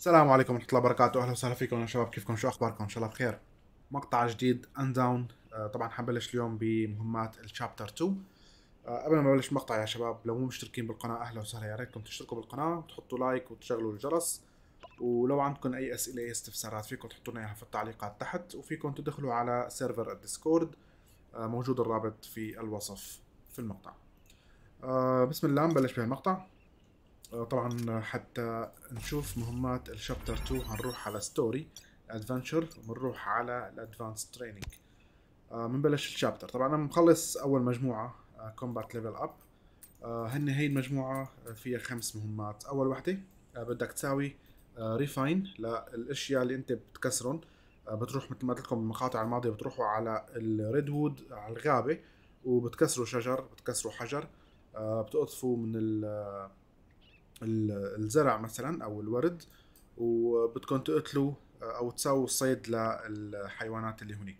السلام عليكم ورحمة الله وبركاته أهلا وسهلا فيكم يا شباب كيفكم شو أخباركم إن شاء الله بخير مقطع جديد أن آه، داون طبعا حنبلش اليوم بمهمات الشابتر آه، 2 قبل ما نبلش المقطع يا شباب لو مو مشتركين بالقناة أهلا وسهلا يا ريتكم تشتركوا بالقناة وتحطوا لايك وتشغلوا الجرس ولو عندكم أي أسئلة أي استفسارات فيكم تحطوا لنا إياها في التعليقات تحت وفيكم تدخلوا على سيرفر الديسكورد آه، موجود الرابط في الوصف في المقطع بسم الله نبلش بهالمقطع طبعا حتى نشوف مهمات الشابتر 2 هنروح على ستوري ادفنتشر وبنروح على الادفانس تريننج بنبلش الشابتر طبعا انا مخلص اول مجموعه كومبات ليفل اب هن هي المجموعه آه، فيها خمس مهمات اول وحده آه، بدك تساوي ريفاين آه، للاشياء اللي انت بتكسرهم بتروح مثل ما قلت لكم بالمقاطع الماضيه بتروحوا على الريد وود على الغابه وبتكسروا شجر بتكسروا حجر بتقطفوا من ال الزرع مثلا او الورد وبدكم تقتلوا او تساووا الصيد للحيوانات اللي هناك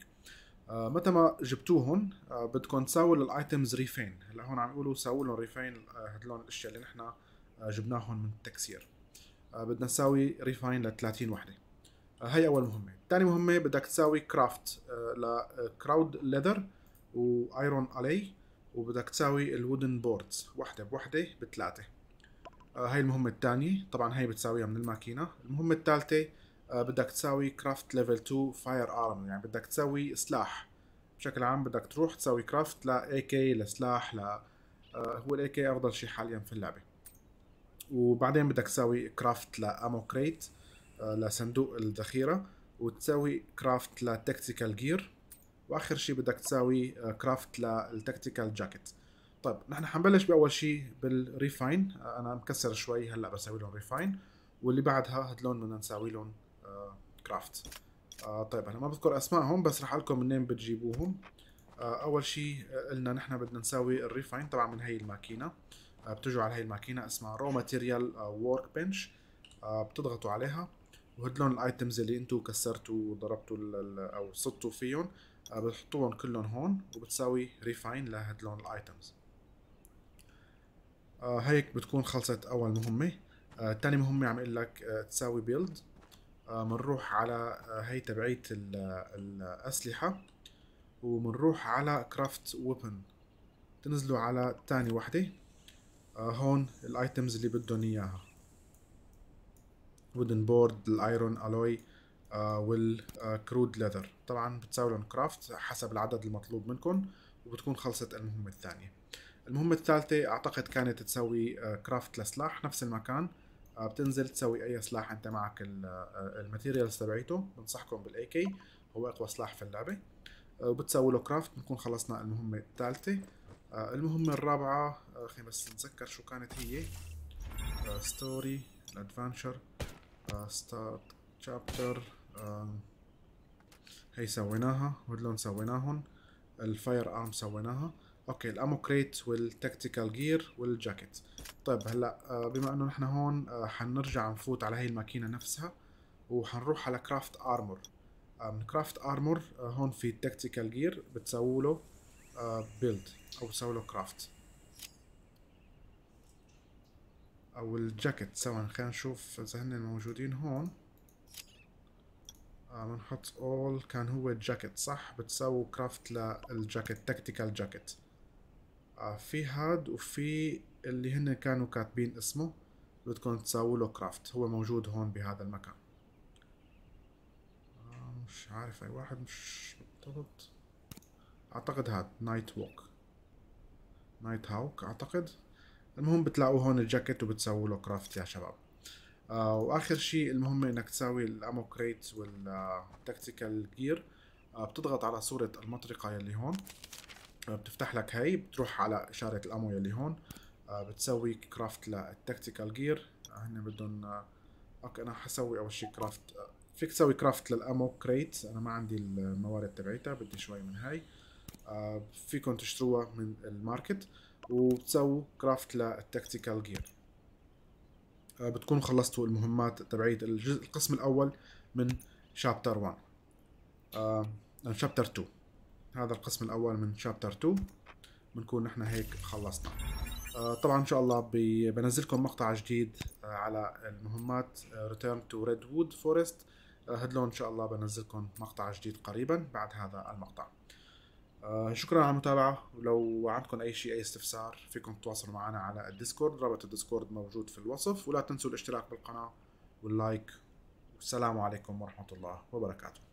آه، متى ما جبتوهم آه، بدكم تساووا للايتمز ريفين هلا هون عم يقولوا ساووا لهم ريفين هدول آه، الاشياء اللي نحن جبناهم من التكسير بدنا نساوي ريفاين ل 30 وحده هي اول مهمه ثاني مهمه بدك تساوي كرافت لكراود ليذر وايرون علي وبدك تساوي الودن بوردز وحده بوحده بثلاثه آه، هاي المهمة الثانية طبعا هاي بتساويها من الماكينة المهمة الثالثة آه، بدك تساوي كرافت ليفل 2 فاير ارم يعني بدك تساوي سلاح بشكل عام بدك تروح تساوي كرافت لاي كي لسلاح ل آه، هو الاي كي افضل شيء حاليا في اللعبة وبعدين بدك تساوي كرافت لامو كريت لصندوق الذخيرة وتساوي كرافت لتكتيكال جير واخر شيء بدك تساوي كرافت للتكتيكال جاكيت طيب نحن حنبلش باول شيء بالريفاين انا مكسر شوي هلا بسوي لهم ريفاين واللي بعدها هدلون بدنا نسوي لهم كرافت آه، آه، طيب انا ما بذكر اسمائهم بس رح لكم منين بتجيبوهم آه، اول شيء قلنا نحن بدنا نسوي الريفاين طبعا من هي الماكينه بتجوا على هي الماكينه اسمها رو ماتيريال ورك بنش بتضغطوا عليها وهدلون الايتمز اللي انتم كسرتوا وضربتوا او صدتوا فيهم بتحطوهم كلهم هون وبتساوي ريفاين لهدلون الايتمز آه، هيك بتكون خلصت اول مهمه آه، تاني مهمه عم اقول لك آه، تساوي بيلد بنروح على هي تبعيه الاسلحه وبنروح على كرافت ويبن تنزلوا على تاني وحده هون الايتمز اللي بدهم اياها وودن بورد الايرون الوي والكرود ليذر طبعا بتساوي لهم كرافت حسب العدد المطلوب منكم وبتكون خلصت المهمه الثانيه المهمة الثالثة أعتقد كانت تسوي كرافت آه، لسلاح نفس المكان آه، بتنزل تسوي أي سلاح أنت معك آه، الماتيريالز تبعيته بنصحكم بالاي كي هو أقوى سلاح في اللعبة وبتسوي له كرافت بنكون خلصنا المهمة الثالثة المهمة الرابعة خلينا بس نتذكر شو كانت هي ستوري الادفانشر ستارت تشابتر هي سويناها هودلون سويناهم الفاير ارم سويناها اوكي الامو كريت والتكتيكال جير والجاكيت طيب هلا آه، بما انه نحن هون آه، حنرجع نفوت على هي الماكينه نفسها وحنروح على كرافت ارمور آه، من كرافت ارمور هون في التكتيكال جير بتسووا له بيلد او بتسووا له كرافت او الجاكيت سواء خلينا نشوف اذا هن موجودين هون بنحط اول كان هو الجاكيت صح بتسووا كرافت للجاكيت تكتيكال جاكيت آه، في هاد وفي اللي هن كانوا كاتبين اسمه بدكم تساووا له كرافت هو موجود هون بهذا المكان آه، مش عارف اي واحد مش بالضبط اعتقد هاد نايت ووك نايت هاوك اعتقد المهم بتلاقوا هون الجاكيت وبتساووا له كرافت يا شباب آه واخر شيء المهم انك تساوي الامو كريت والتكتيكال جير آه بتضغط على صورة المطرقة يلي هون بتفتح لك هاي بتروح على اشاره الامو اللي هون آه، بتسوي كرافت للتكتيكال جير هن بدهم آه، اوكي انا حسوي اول شيء كرافت آه، فيك تسوي كرافت للامو كريت انا ما عندي الموارد تبعتها بدي شوي من هاي فيكم تشتروها من الماركت وبتسووا كرافت للتكتيكال جير بتكونوا خلصتوا المهمات تبعية الجزء القسم الاول من شابتر 1 شابتر 2 هذا القسم الأول من شابتر 2 بنكون نحن هيك خلصنا آه، طبعا ان شاء الله بنزل لكم مقطع جديد آه، على المهمات ريتيرن تو ريد وود فورست هدلون ان شاء الله بنزل لكم مقطع جديد قريبا بعد هذا المقطع آه، شكرا على المتابعة ولو عندكم أي شيء أي استفسار فيكم تتواصلوا معنا على الديسكورد رابط الديسكورد موجود في الوصف ولا تنسوا الاشتراك بالقناة واللايك والسلام عليكم ورحمة الله وبركاته